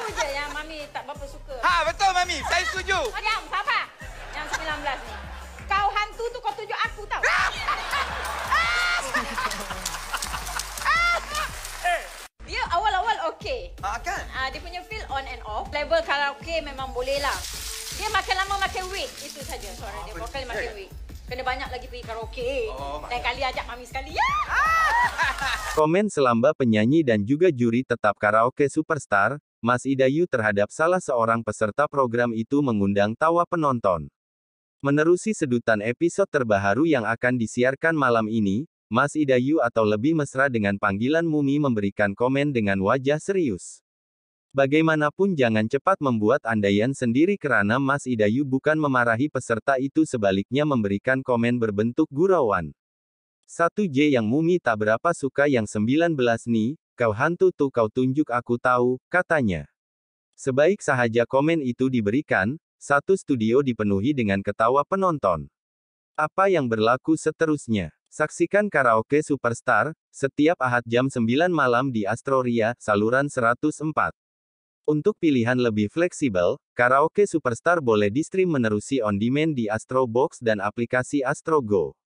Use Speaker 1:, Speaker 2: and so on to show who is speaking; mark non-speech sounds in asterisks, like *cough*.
Speaker 1: Itu je yang Mami tak berapa suka. Ha betul Mami, saya setuju. Oh, diam, siapa? Yang 19 ni. Kau hantu tu kau tunjuk aku tau. Ah! *laughs* dia awal-awal okey. Ha kan? Ah dia punya feel on and off. Level karaoke memang boleh lah. Dia makin lama makin weak. Itu saja suara dia. Ah, Vokal makin eh. weak. Kena banyak lagi pergi karaoke. Oh, Dan kali ajak Mami sekali. Ya! Yeah!
Speaker 2: *laughs* Komen selamba penyanyi dan juga juri tetap karaoke superstar, Mas Idayu terhadap salah seorang peserta program itu mengundang tawa penonton. Menerusi sedutan episode terbaru yang akan disiarkan malam ini, Mas Idayu atau lebih mesra dengan panggilan Mumi memberikan komen dengan wajah serius. Bagaimanapun jangan cepat membuat andaian sendiri karena Mas Idayu bukan memarahi peserta itu sebaliknya memberikan komen berbentuk gurauan. Satu J yang Mumi tak berapa suka yang sembilan belas nih, kau hantu tu kau tunjuk aku tahu, katanya. Sebaik sahaja komen itu diberikan, satu studio dipenuhi dengan ketawa penonton. Apa yang berlaku seterusnya? Saksikan karaoke Superstar, setiap Ahad jam 9 malam di Astroria, saluran 104. Untuk pilihan lebih fleksibel, karaoke Superstar boleh di-stream menerusi on-demand di Astrobox dan aplikasi AstroGo.